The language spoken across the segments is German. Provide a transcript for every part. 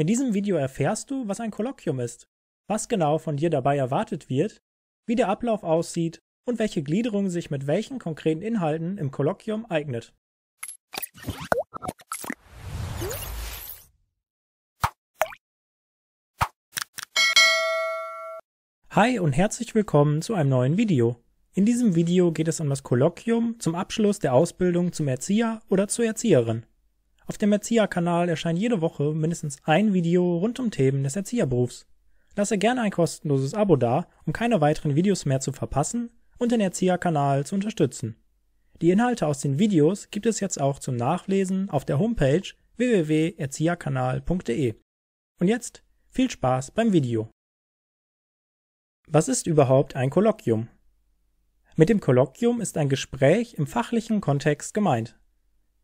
In diesem Video erfährst du, was ein Kolloquium ist, was genau von dir dabei erwartet wird, wie der Ablauf aussieht und welche Gliederung sich mit welchen konkreten Inhalten im Kolloquium eignet. Hi und herzlich willkommen zu einem neuen Video. In diesem Video geht es um das Kolloquium zum Abschluss der Ausbildung zum Erzieher oder zur Erzieherin. Auf dem Erzieherkanal erscheint jede Woche mindestens ein Video rund um Themen des Erzieherberufs. Lasse gerne ein kostenloses Abo da, um keine weiteren Videos mehr zu verpassen und den Erzieherkanal zu unterstützen. Die Inhalte aus den Videos gibt es jetzt auch zum Nachlesen auf der Homepage www.erzieherkanal.de. Und jetzt viel Spaß beim Video. Was ist überhaupt ein Kolloquium? Mit dem Kolloquium ist ein Gespräch im fachlichen Kontext gemeint.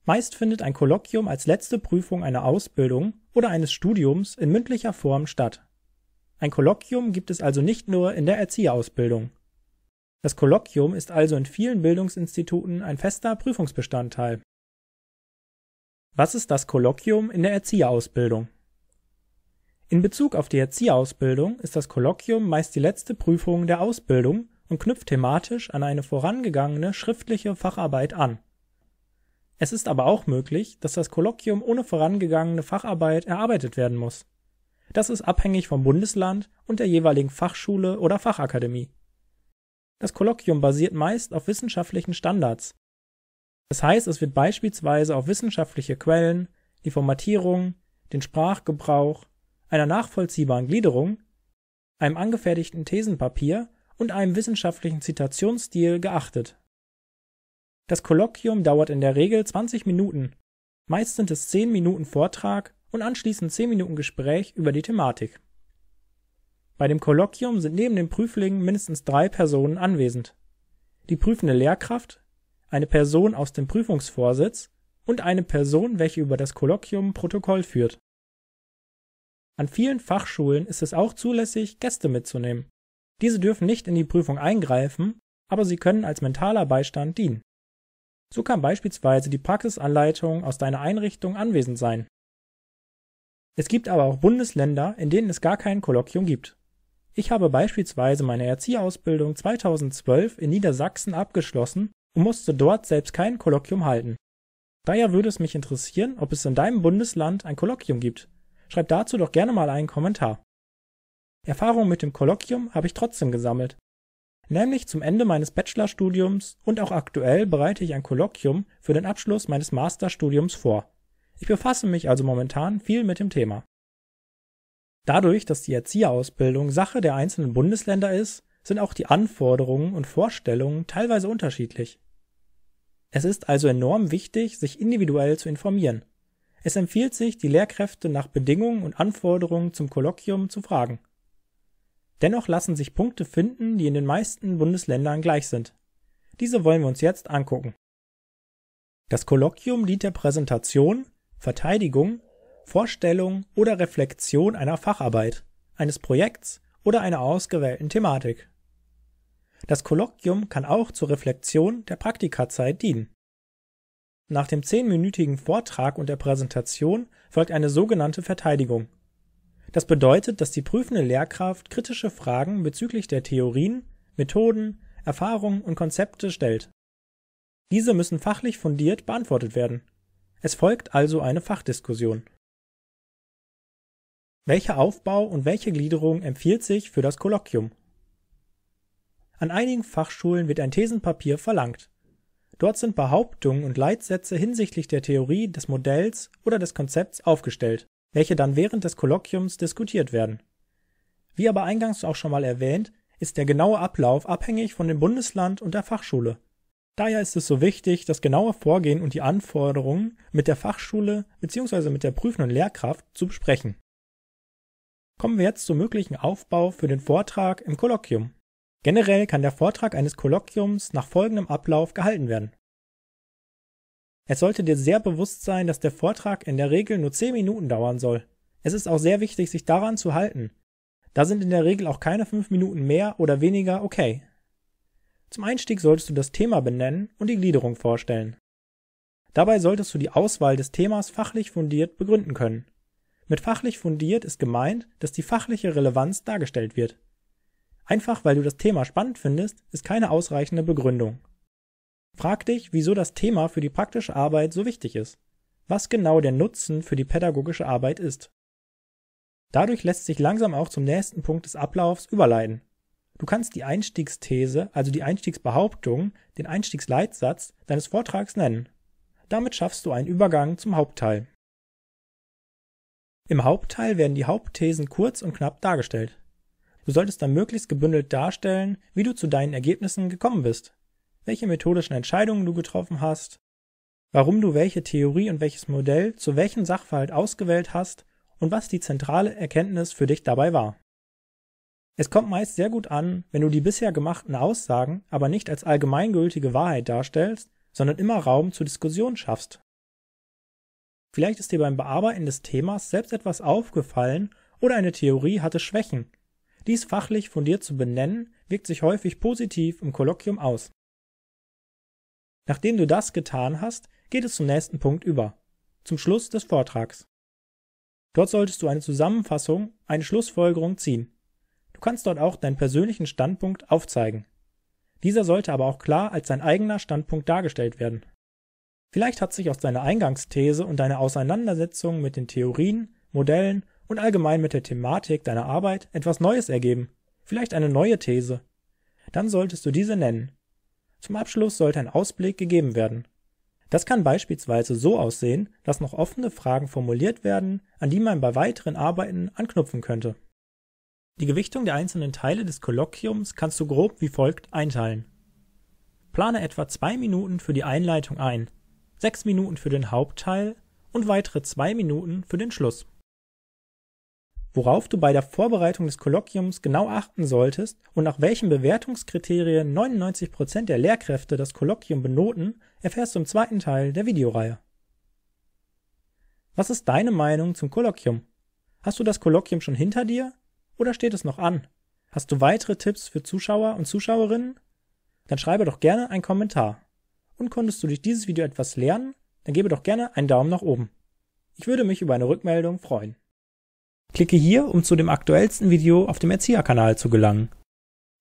Meist findet ein Kolloquium als letzte Prüfung einer Ausbildung oder eines Studiums in mündlicher Form statt. Ein Kolloquium gibt es also nicht nur in der Erzieherausbildung. Das Kolloquium ist also in vielen Bildungsinstituten ein fester Prüfungsbestandteil. Was ist das Kolloquium in der Erzieherausbildung? In Bezug auf die Erzieherausbildung ist das Kolloquium meist die letzte Prüfung der Ausbildung und knüpft thematisch an eine vorangegangene schriftliche Facharbeit an es ist aber auch möglich, dass das Kolloquium ohne vorangegangene Facharbeit erarbeitet werden muss. Das ist abhängig vom Bundesland und der jeweiligen Fachschule oder Fachakademie. Das Kolloquium basiert meist auf wissenschaftlichen Standards. Das heißt, es wird beispielsweise auf wissenschaftliche Quellen, die Formatierung, den Sprachgebrauch, einer nachvollziehbaren Gliederung, einem angefertigten Thesenpapier und einem wissenschaftlichen Zitationsstil geachtet das Kolloquium dauert in der Regel 20 Minuten. Meist sind es 10 Minuten Vortrag und anschließend 10 Minuten Gespräch über die Thematik. Bei dem Kolloquium sind neben den Prüflingen mindestens drei Personen anwesend. Die prüfende Lehrkraft, eine Person aus dem Prüfungsvorsitz und eine Person, welche über das Kolloquium Protokoll führt. An vielen Fachschulen ist es auch zulässig, Gäste mitzunehmen. Diese dürfen nicht in die Prüfung eingreifen, aber sie können als mentaler Beistand dienen so kann beispielsweise die Praxisanleitung aus deiner Einrichtung anwesend sein. Es gibt aber auch Bundesländer, in denen es gar kein Kolloquium gibt. Ich habe beispielsweise meine Erzieherausbildung 2012 in Niedersachsen abgeschlossen und musste dort selbst kein Kolloquium halten. Daher würde es mich interessieren, ob es in deinem Bundesland ein Kolloquium gibt. Schreib dazu doch gerne mal einen Kommentar. Erfahrungen mit dem Kolloquium habe ich trotzdem gesammelt. Nämlich zum Ende meines Bachelorstudiums und auch aktuell bereite ich ein Kolloquium für den Abschluss meines Masterstudiums vor. Ich befasse mich also momentan viel mit dem Thema. Dadurch, dass die Erzieherausbildung Sache der einzelnen Bundesländer ist, sind auch die Anforderungen und Vorstellungen teilweise unterschiedlich. Es ist also enorm wichtig, sich individuell zu informieren. Es empfiehlt sich, die Lehrkräfte nach Bedingungen und Anforderungen zum Kolloquium zu fragen. Dennoch lassen sich Punkte finden, die in den meisten Bundesländern gleich sind. Diese wollen wir uns jetzt angucken. Das Kolloquium dient der Präsentation, Verteidigung, Vorstellung oder Reflexion einer Facharbeit, eines Projekts oder einer ausgewählten Thematik. Das Kolloquium kann auch zur Reflexion der Praktikazeit dienen. Nach dem zehnminütigen Vortrag und der Präsentation folgt eine sogenannte Verteidigung das bedeutet, dass die prüfende Lehrkraft kritische Fragen bezüglich der Theorien, Methoden, Erfahrungen und Konzepte stellt. Diese müssen fachlich fundiert beantwortet werden. Es folgt also eine Fachdiskussion. Welcher Aufbau und welche Gliederung empfiehlt sich für das Kolloquium? An einigen Fachschulen wird ein Thesenpapier verlangt. Dort sind Behauptungen und Leitsätze hinsichtlich der Theorie, des Modells oder des Konzepts aufgestellt welche dann während des Kolloquiums diskutiert werden. Wie aber eingangs auch schon mal erwähnt, ist der genaue Ablauf abhängig von dem Bundesland und der Fachschule. Daher ist es so wichtig, das genaue Vorgehen und die Anforderungen mit der Fachschule bzw. mit der prüfenden Lehrkraft zu besprechen. Kommen wir jetzt zum möglichen Aufbau für den Vortrag im Kolloquium. Generell kann der Vortrag eines Kolloquiums nach folgendem Ablauf gehalten werden. Es sollte dir sehr bewusst sein, dass der Vortrag in der Regel nur 10 Minuten dauern soll. Es ist auch sehr wichtig, sich daran zu halten. Da sind in der Regel auch keine 5 Minuten mehr oder weniger okay. Zum Einstieg solltest du das Thema benennen und die Gliederung vorstellen. Dabei solltest du die Auswahl des Themas fachlich fundiert begründen können. Mit fachlich fundiert ist gemeint, dass die fachliche Relevanz dargestellt wird. Einfach weil du das Thema spannend findest, ist keine ausreichende Begründung. Frag dich, wieso das Thema für die praktische Arbeit so wichtig ist. Was genau der Nutzen für die pädagogische Arbeit ist. Dadurch lässt sich langsam auch zum nächsten Punkt des Ablaufs überleiten. Du kannst die Einstiegsthese, also die Einstiegsbehauptung, den Einstiegsleitsatz deines Vortrags nennen. Damit schaffst du einen Übergang zum Hauptteil. Im Hauptteil werden die Hauptthesen kurz und knapp dargestellt. Du solltest dann möglichst gebündelt darstellen, wie du zu deinen Ergebnissen gekommen bist welche methodischen Entscheidungen du getroffen hast, warum du welche Theorie und welches Modell zu welchem Sachverhalt ausgewählt hast und was die zentrale Erkenntnis für dich dabei war. Es kommt meist sehr gut an, wenn du die bisher gemachten Aussagen aber nicht als allgemeingültige Wahrheit darstellst, sondern immer Raum zur Diskussion schaffst. Vielleicht ist dir beim Bearbeiten des Themas selbst etwas aufgefallen oder eine Theorie hatte Schwächen. Dies fachlich fundiert zu benennen, wirkt sich häufig positiv im Kolloquium aus. Nachdem du das getan hast, geht es zum nächsten Punkt über, zum Schluss des Vortrags. Dort solltest du eine Zusammenfassung, eine Schlussfolgerung ziehen. Du kannst dort auch deinen persönlichen Standpunkt aufzeigen. Dieser sollte aber auch klar als dein eigener Standpunkt dargestellt werden. Vielleicht hat sich aus deiner Eingangsthese und deiner Auseinandersetzung mit den Theorien, Modellen und allgemein mit der Thematik deiner Arbeit etwas Neues ergeben, vielleicht eine neue These. Dann solltest du diese nennen zum Abschluss sollte ein Ausblick gegeben werden. Das kann beispielsweise so aussehen, dass noch offene Fragen formuliert werden, an die man bei weiteren Arbeiten anknüpfen könnte. Die Gewichtung der einzelnen Teile des Kolloquiums kannst du grob wie folgt einteilen. Plane etwa zwei Minuten für die Einleitung ein, sechs Minuten für den Hauptteil und weitere zwei Minuten für den Schluss worauf du bei der Vorbereitung des Kolloquiums genau achten solltest und nach welchen Bewertungskriterien 99% Prozent der Lehrkräfte das Kolloquium benoten, erfährst du im zweiten Teil der Videoreihe. Was ist deine Meinung zum Kolloquium? Hast du das Kolloquium schon hinter dir oder steht es noch an? Hast du weitere Tipps für Zuschauer und Zuschauerinnen? Dann schreibe doch gerne einen Kommentar. Und konntest du durch dieses Video etwas lernen? Dann gebe doch gerne einen Daumen nach oben. Ich würde mich über eine Rückmeldung freuen. Klicke hier, um zu dem aktuellsten Video auf dem Erzieherkanal zu gelangen.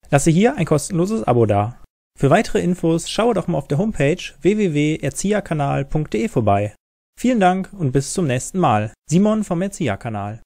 Lasse hier ein kostenloses Abo da. Für weitere Infos schaue doch mal auf der Homepage www.erzieherkanal.de vorbei. Vielen Dank und bis zum nächsten Mal. Simon vom Erzieherkanal.